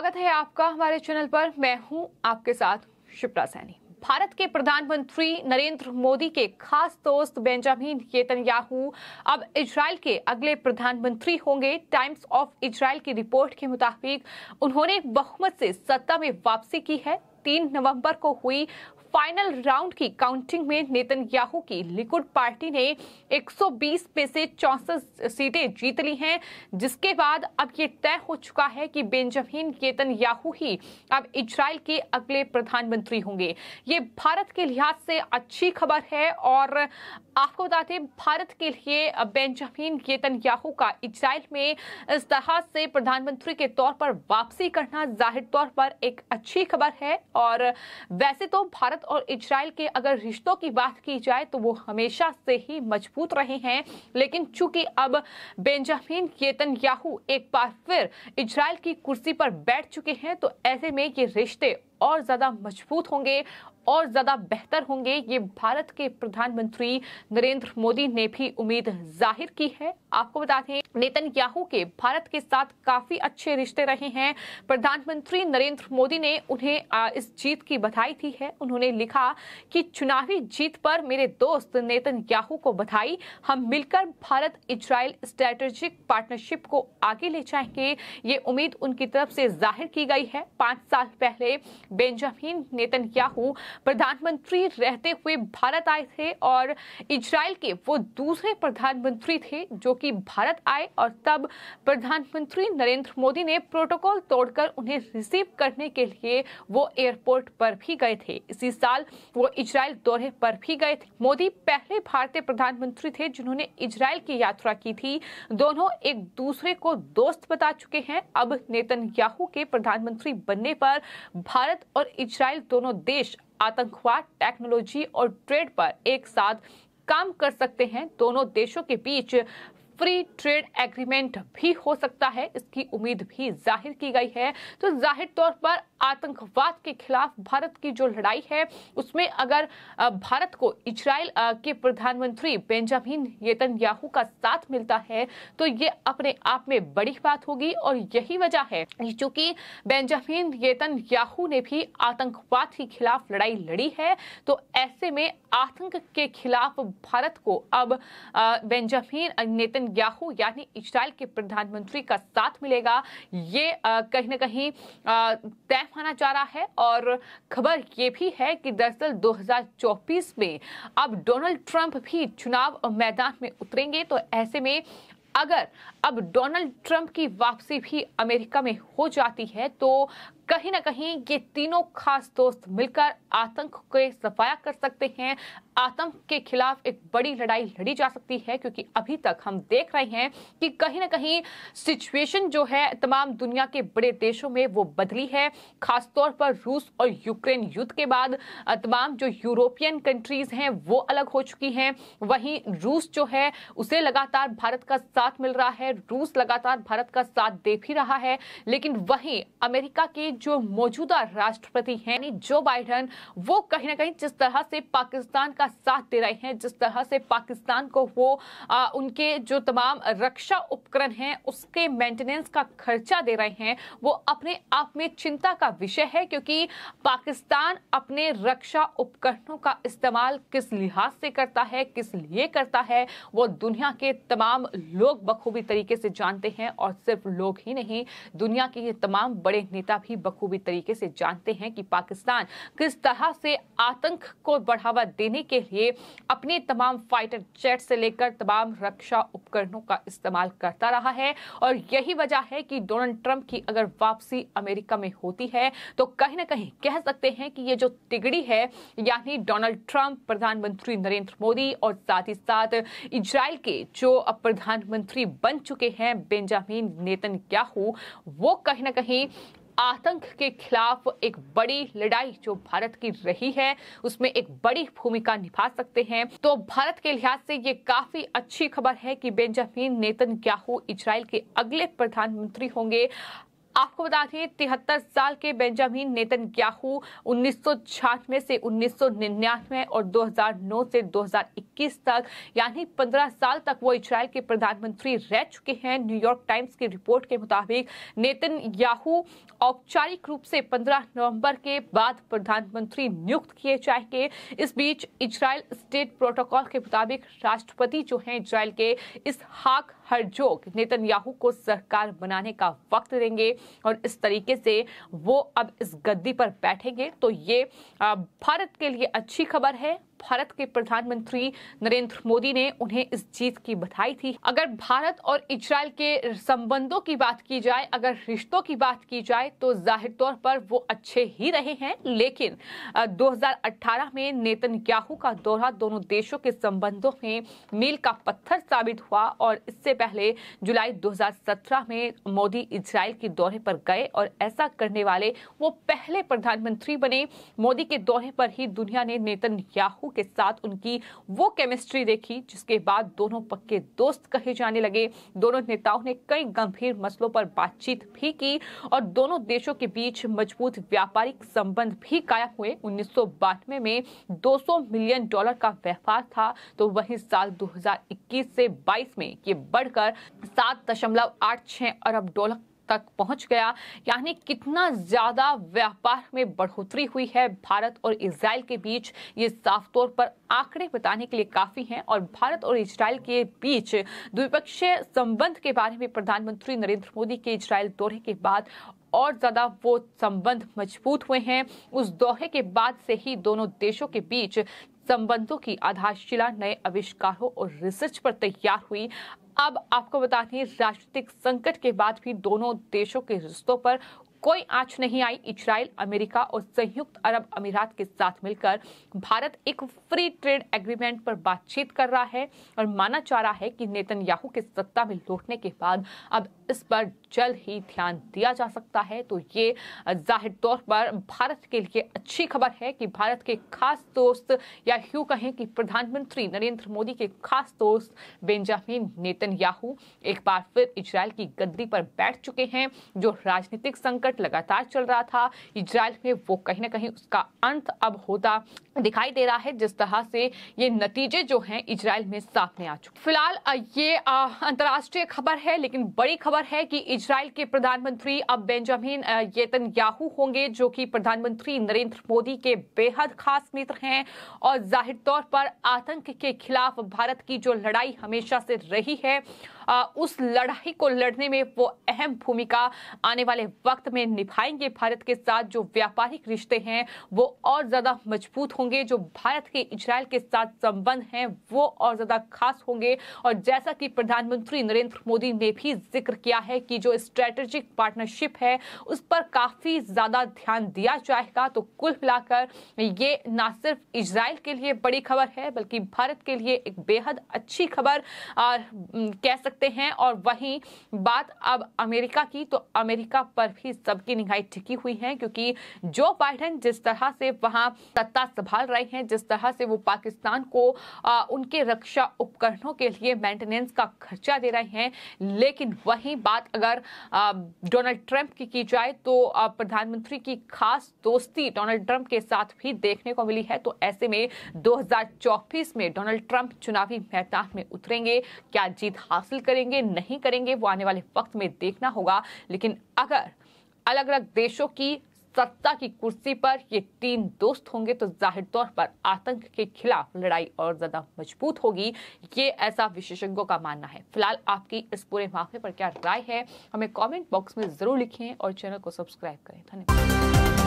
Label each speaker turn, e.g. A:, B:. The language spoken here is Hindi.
A: स्वागत है आपका हमारे चैनल पर मैं हूं आपके साथ शिप्रा सैनी भारत के प्रधानमंत्री नरेंद्र मोदी के खास दोस्त बेंजामिन येतनयाहू अब इसराइल के अगले प्रधानमंत्री होंगे टाइम्स ऑफ इसराइल की रिपोर्ट के मुताबिक उन्होंने बहुमत से सत्ता में वापसी की है तीन नवंबर को हुई फाइनल राउंड की काउंटिंग में नेतन याहू की लिकुड पार्टी ने 120 में से चौसठ सीटें जीत ली हैं जिसके बाद अब ये तय हो चुका है कि बेंजामिन नेतन याहू ही अब इजराइल के अगले प्रधानमंत्री होंगे ये भारत के लिहाज से अच्छी खबर है और आपको बता दें भारत के लिए बेंजामिन नेतन याहू का इजराइल में इस तरह से प्रधानमंत्री के तौर पर वापसी करना जाहिर तौर पर एक अच्छी खबर है और वैसे तो भारत भारत और इसराइल के अगर रिश्तों की बात की जाए तो वो हमेशा से ही मजबूत रहे हैं लेकिन चूंकि अब बेंजामिन येतन याहू एक बार फिर इसराइल की कुर्सी पर बैठ चुके हैं तो ऐसे में ये रिश्ते और ज़्यादा मजबूत होंगे और ज़्यादा बेहतर होंगे ये भारत के प्रधानमंत्री नरेंद्र मोदी ने भी उम्मीद जाहिर की है आपको बता दें नेतन याहू के भारत के साथ काफ़ी अच्छे रिश्ते रहे हैं प्रधानमंत्री नरेंद्र मोदी ने उन्हें इस जीत की बधाई दी है उन्होंने लिखा कि चुनावी जीत पर मेरे दोस्त नेतन याहू को बधाई हम मिलकर भारत इसराइल स्ट्रैटेजिक पार्टनरशिप को आगे ले जाएंगे ये उम्मीद उनकी तरफ से जाहिर की गई है पांच साल पहले बेंजामिन नेतन्याहू प्रधानमंत्री रहते हुए भारत आए थे और इजराइल के वो दूसरे प्रधानमंत्री थे जो कि भारत आए और तब प्रधानमंत्री नरेंद्र मोदी ने प्रोटोकॉल तोड़कर उन्हें रिसीव करने के लिए वो एयरपोर्ट पर भी गए थे इसी साल वो इजराइल दौरे पर भी गए थे मोदी पहले भारतीय प्रधानमंत्री थे जिन्होंने इजराइल की यात्रा की थी दोनों एक दूसरे को दोस्त बता चुके हैं अब नेतन्याहू के प्रधानमंत्री बनने पर भारत भारत और इजराइल दोनों देश आतंकवाद टेक्नोलॉजी और ट्रेड पर एक साथ काम कर सकते हैं दोनों देशों के बीच फ्री ट्रेड एग्रीमेंट भी हो सकता है इसकी उम्मीद भी जाहिर की गई है तो जाहिर तौर पर आतंकवाद के खिलाफ भारत की जो लड़ाई है उसमें अगर भारत को इजराइल के प्रधानमंत्री बेंजामिन नेतन्याहू का साथ मिलता है तो ये अपने आप में बड़ी बात होगी और यही वजह है चूंकि बेंजामिन नेतन्याहू ने भी आतंकवाद के खिलाफ लड़ाई लड़ी है तो ऐसे में आतंक के खिलाफ भारत को अब बेंजामिन नेतन्याहू यानी इसराइल के प्रधानमंत्री का साथ मिलेगा ये कहीं ना कहीं तय माना जा रहा है और खबर ये भी है कि दरअसल 2024 में अब डोनाल्ड ट्रंप भी चुनाव मैदान में उतरेंगे तो ऐसे में अगर अब डोनाल्ड ट्रंप की वापसी भी अमेरिका में हो जाती है तो कहीं ना कहीं ये तीनों खास दोस्त मिलकर आतंक के सफाया कर सकते हैं आतंक के खिलाफ एक बड़ी लड़ाई लड़ी जा सकती है क्योंकि अभी तक हम देख रहे हैं कि कहीं ना कहीं सिचुएशन जो है तमाम दुनिया के बड़े देशों में वो बदली है खासतौर पर रूस और यूक्रेन युद्ध के बाद तमाम जो यूरोपियन कंट्रीज हैं वो अलग हो चुकी हैं वहीं रूस जो है उसे लगातार भारत का साथ मिल रहा है है रूस लगातार भारत का साथ दे भी रहा है लेकिन वहीं अमेरिका के जो मौजूदा राष्ट्रपति हैं यानी जो बाइडन वो कहीं ना कहीं जिस तरह से पाकिस्तान का साथ दे रहे हैं जिस तरह से पाकिस्तान को वो आ, उनके जो तमाम रक्षा उपकरण हैं उसके मेंटेनेंस का खर्चा दे रहे हैं वो अपने आप में चिंता का विषय है क्योंकि पाकिस्तान अपने रक्षा उपकरणों का इस्तेमाल किस लिहाज से करता है किस लिए करता है वो दुनिया के तमाम लोग बखूबी तरीके तरीके से जानते हैं और सिर्फ लोग ही नहीं दुनिया के ये तमाम बड़े नेता भी बखूबी तरीके से जानते हैं कि पाकिस्तान किस तरह से आतंक को बढ़ावा देने के लिए अपने तमाम फाइटर जेट से लेकर तमाम रक्षा उपकरणों का इस्तेमाल करता रहा है और यही वजह है कि डोनाल्ड ट्रंप की अगर वापसी अमेरिका में होती है तो कहीं ना कहीं कह सकते हैं कि ये जो तिगड़ी है यानी डोनाल्ड ट्रंप प्रधानमंत्री नरेंद्र मोदी और साथ ही साथ इजराइल के जो प्रधानमंत्री बन चुके हैं बेंजामिन नेतन याहू वो कहीं ना कहीं आतंक के खिलाफ एक बड़ी लड़ाई जो भारत की रही है उसमें एक बड़ी भूमिका निभा सकते हैं तो भारत के लिहाज से ये काफी अच्छी खबर है कि बेंजामिन नेतन याहू इसराइल के अगले प्रधानमंत्री होंगे आपको बता दें तिहत्तर साल के बेंजामिन नेतन याहू उन्नीस में से 1999 और 2009 से 2021 तक यानी 15 साल तक वो इसराइल के प्रधानमंत्री रह चुके हैं न्यूयॉर्क टाइम्स की रिपोर्ट के मुताबिक नेतन याहू औपचारिक रूप से 15 नवंबर के बाद प्रधानमंत्री नियुक्त किए जाएंगे इस बीच इसराइल स्टेट प्रोटोकॉल के मुताबिक राष्ट्रपति जो है इसराइल के इस हाक हरजोग नेतन्याहू को सरकार बनाने का वक्त देंगे और इस तरीके से वो अब इस गद्दी पर बैठेंगे तो ये भारत के लिए अच्छी खबर है भारत के प्रधानमंत्री नरेंद्र मोदी ने उन्हें इस जीत की बधाई थी अगर भारत और इसराइल के संबंधों की बात की जाए अगर रिश्तों की बात की जाए तो जाहिर तौर पर वो अच्छे ही रहे हैं लेकिन 2018 में नेतन का दौरा दोनों देशों के संबंधों में मील का पत्थर साबित हुआ और इससे पहले जुलाई 2017 में मोदी इसराइल के दौरे पर गए और ऐसा करने वाले वो पहले प्रधानमंत्री बने मोदी के दौरे पर ही दुनिया ने नेतन याहू के साथ उनकी वो केमिस्ट्री देखी जिसके बाद दोनों पक्के दोस्त कहे जाने लगे दोनों नेताओं ने कई गंभीर मसलों पर बातचीत भी की और दोनों देशों के बीच मजबूत व्यापारिक संबंध भी कायम हुए उन्नीस में 200 मिलियन डॉलर का व्यापार था तो वही साल 2021 से 22 में ये बढ़कर 7.86 अरब डॉलर तक पहुंच गया यानी कितना ज्यादा व्यापार में बढ़ोतरी हुई है भारत और इसराइल के बीच ये साफ तौर पर आंकड़े बताने के लिए काफी हैं और भारत और इसराइल के बीच द्विपक्षीय संबंध के बारे में प्रधानमंत्री नरेंद्र मोदी के इसराइल दौरे के बाद और ज़्यादा वो संबंध मजबूत हुए हैं उस दौरे के बाद से ही दोनों देशों के बीच संबंधों की आधारशिला नए आविष्कारों और रिसर्च पर तैयार हुई अब आपको बता दें राजनीतिक संकट के बाद भी दोनों देशों के रिश्तों पर कोई आँच नहीं आई इसराइल अमेरिका और संयुक्त अरब अमीरात के साथ मिलकर भारत एक फ्री ट्रेड एग्रीमेंट पर बातचीत कर रहा है और माना जा रहा है कि नेतन्याहू के सत्ता में लौटने के बाद अब इस पर जल्द ही ध्यान दिया जा सकता है तो ये जाहिर तौर पर भारत के लिए अच्छी खबर है कि भारत के खास दोस्त या यू कहें कि प्रधानमंत्री नरेंद्र मोदी के खास दोस्त बेंजामिन नेतन्याहू एक बार फिर इसराइल की गद्दी पर बैठ चुके हैं जो राजनीतिक संकट संकट लगातार चल रहा था इसराइल में वो कहीं ना कहीं उसका अंत अब होता दिखाई दे रहा है जिस तरह से ये नतीजे जो हैं इसराइल में सामने आ चुके फिलहाल ये अंतर्राष्ट्रीय खबर है लेकिन बड़ी खबर है कि इसराइल के प्रधानमंत्री अब बेंजामिन येतन याहू होंगे जो कि प्रधानमंत्री नरेंद्र मोदी के बेहद खास मित्र हैं और जाहिर तौर पर आतंक के खिलाफ भारत की जो लड़ाई हमेशा से रही है उस लड़ाई को लड़ने में वो अहम भूमिका आने वाले वक्त में निभाएंगे भारत के साथ जो व्यापारिक रिश्ते हैं वो और ज़्यादा मजबूत होंगे जो भारत के इसराइल के साथ संबंध हैं वो और ज़्यादा खास होंगे और जैसा कि प्रधानमंत्री नरेंद्र मोदी ने भी जिक्र किया है कि जो स्ट्रेटेजिक पार्टनरशिप है उस पर काफ़ी ज़्यादा ध्यान दिया जाएगा तो कुल मिलाकर ये ना सिर्फ इसराइल के लिए बड़ी खबर है बल्कि भारत के लिए एक बेहद अच्छी खबर कह सकते सकते हैं और वहीं बात अब अमेरिका की तो अमेरिका पर भी सबकी निगाहें टिकी हुई हैं क्योंकि जो बाइडन जिस तरह से वहां सत्ता संभाल रहे हैं जिस तरह से वो पाकिस्तान को आ, उनके रक्षा उपकरणों के लिए मेंटेनेंस का खर्चा दे रहे हैं लेकिन वहीं बात अगर डोनाल्ड ट्रंप की की जाए तो प्रधानमंत्री की खास दोस्ती डोनाल्ड ट्रंप के साथ भी देखने को मिली है तो ऐसे में 2024 में डोनाल्ड ट्रंप चुनावी मैदान में उतरेंगे क्या जीत हासिल करेंगे नहीं करेंगे वो आने वाले वक्त में देखना होगा लेकिन अगर अलग अलग देशों की सत्ता की कुर्सी पर ये तीन दोस्त होंगे तो जाहिर तौर पर आतंक के खिलाफ लड़ाई और ज्यादा मजबूत होगी ये ऐसा विशेषज्ञों का मानना है फिलहाल आपकी इस पूरे मामले पर क्या राय है हमें कमेंट बॉक्स में जरूर लिखें और चैनल को सब्सक्राइब करें धन्यवाद